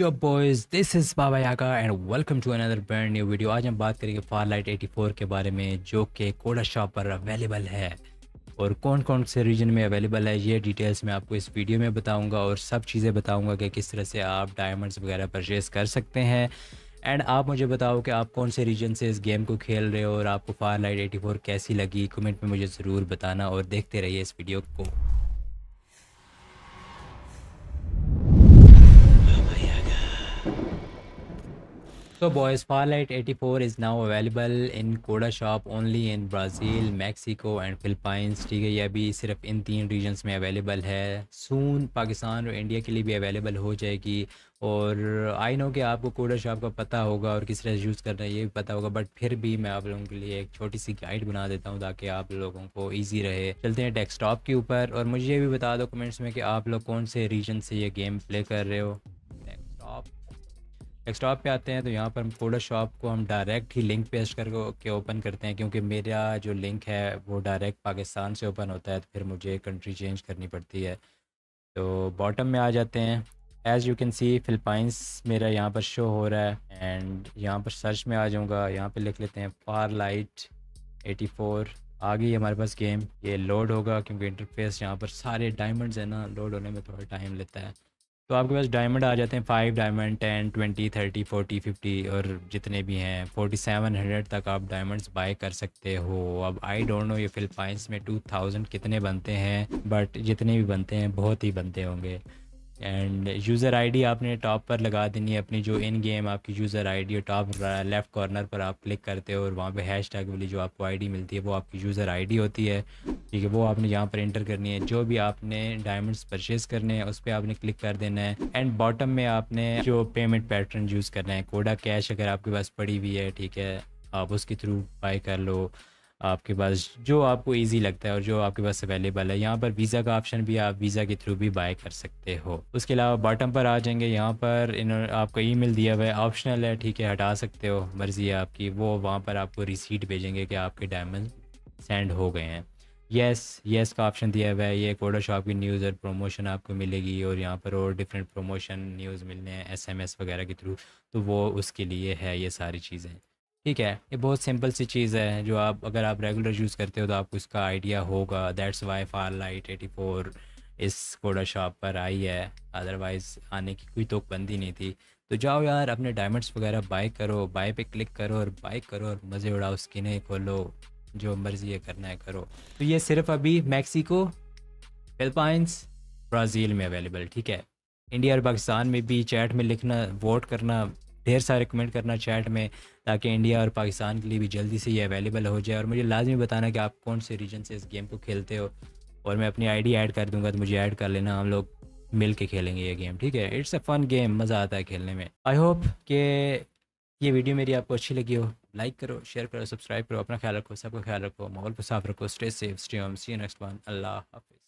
your boys this is baba yaga and welcome to another brand new video आज हम बात करेंगे फार Light eighty four के बारे में जो कि कोडा शॉप पर अवेलेबल है और कौन कौन से रीजन में अवेलेबल है ये डिटेल्स मैं आपको इस वीडियो में बताऊँगा और सब चीज़ें बताऊँगा कि किस तरह से आप डायमंड्स वगैरह परचेज़ कर सकते हैं एंड आप मुझे बताओ कि आप कौन से रीजन से इस गेम को खेल रहे हो और आपको फार लाइट एटी फोर कैसी लगी कमेंट में मुझे ज़रूर बताना और देखते रहिए इस वीडियो को तो boys Far Light eighty four is now available in Coda Shop only in Brazil Mexico and Philippines ठीक है यह भी सिर्फ इन तीन रीजन्स में अवेलेबल है सून पाकिस्तान और इंडिया के लिए भी अवेलेबल हो जाएगी और आई नो कि आपको कोडा शॉप का पता होगा और किस तरह से यूज़ करना है ये भी पता होगा बट फिर भी मैं आप लोगों के लिए एक छोटी सी गाइड बना देता हूँ ताकि आप लोगों को ईजी रहे चलते हैं डेस्कटॉप के ऊपर और मुझे ये भी बता दो कमेंट्स में कि आप लोग कौन से रीजन से ये गेम प्ले कर रहे हो डेस्कटॉप पे आते हैं तो यहाँ पर हम फोटोशॉप को हम डायरेक्ट ही लिंक पेस्ट करके ओपन करते हैं क्योंकि मेरा जो लिंक है वो डायरेक्ट पाकिस्तान से ओपन होता है तो फिर मुझे कंट्री चेंज करनी पड़ती है तो बॉटम में आ जाते हैं as you can see Philippines मेरा यहाँ पर शो हो रहा है एंड यहाँ पर सर्च में आ जाऊँगा यहाँ पर लिख लेते हैं फार लाइट एटी फोर आ गई हमारे पास गेम ये लोड होगा क्योंकि इंटरफेस यहाँ पर सारे डायमंड्स है ना लोड होने में थोड़ा टाइम लेता है तो आपके पास डायमंड आ जाते हैं five diamond ten twenty thirty forty fifty और जितने भी हैं फोर्टी सेवन हंड्रेड तक आप डायमंड्स बाय कर सकते हो अब आई डोंट नो ये फिलपाइंस में टू थाउजेंड कितने बनते हैं बट जितने भी बनते हैं बहुत ही बनते होंगे एंड यूज़र आईडी आपने टॉप पर लगा देनी है अपनी जो इन गेम आपकी यूज़र आईडी और टॉप लेफ़्ट कॉर्नर पर आप क्लिक करते हो और वहाँ पे हैश टैग वाली जो आपको आईडी मिलती है वो आपकी यूज़र आईडी होती है ठीक है वो आपने यहाँ पर इंटर करनी है जो भी आपने डायमंड्स परचेज़ करने हैं उस पर आपने क्लिक कर देना है एंड बॉटम में आपने जो पेमेंट पैटर्न यूज़ करना है कोडा कैश अगर आपके पास पड़ी हुई है ठीक है आप उसके थ्रू बाई कर लो आपके पास जो आपको इजी लगता है और जो आपके पास अवेलेबल है यहाँ पर वीज़ा का ऑप्शन भी आप वीज़ा के थ्रू भी बाय कर सकते हो उसके अलावा बॉटम पर आ जाएंगे यहाँ पर इन्होंने आपका ईमेल दिया हुआ है ऑप्शनल है ठीक है हटा सकते हो मर्ज़ी है आपकी वो वहाँ पर आपको रिसीट भेजेंगे कि आपके डायमंड सेंड हो गए हैं येस येस का ऑप्शन दिया हुआ है ये कोडा शॉप की न्यूज़ और प्रमोशन आपको मिलेगी और यहाँ पर और डिफरेंट प्रमोशन न्यूज़ मिलने हैं एस वगैरह के थ्रू तो वो उसके लिए है ये सारी चीज़ें ठीक है ये बहुत सिंपल सी चीज़ है जो आप अगर आप रेगुलर यूज़ करते हो तो आपको इसका आइडिया होगा that's why Far Light eighty four इस कोडा शॉप पर आई है अदरवाइज़ आने की कोई तोकबंदी नहीं थी तो जाओ यार अपने डायमंड्स वगैरह बाय करो बाय पे क्लिक करो और बाय करो और मज़े उड़ाओ स्किनें खोलो जो मर्जी है करना है करो तो ये सिर्फ अभी मैक्सिको फिलपाइंस ब्राज़ील में अवेलेबल ठीक है इंडिया और पाकिस्तान में भी चैट में लिखना वोट करना ढेर सारे कमेंट करना चैट में ताकि इंडिया और पाकिस्तान के लिए भी जल्दी से ये अवेलेबल हो जाए और मुझे लाजमी बताना कि आप कौन से रीजन से इस गेम को खेलते हो और मैं अपनी आईडी ऐड कर दूंगा तो मुझे ऐड कर लेना हम लोग मिल के खेलेंगे ये गेम ठीक है इट्स अ फन गेम मज़ा आता है खेलने में आई होप कि ये वीडियो मेरी आपको अच्छी लगी हो लाइक करो शेयर करो सब्सक्राइब करो अपना ख्याल रखो सबका ख्याल रखो माहौल को साफ रखो stay safe stay home see next one अल्लाह हाफि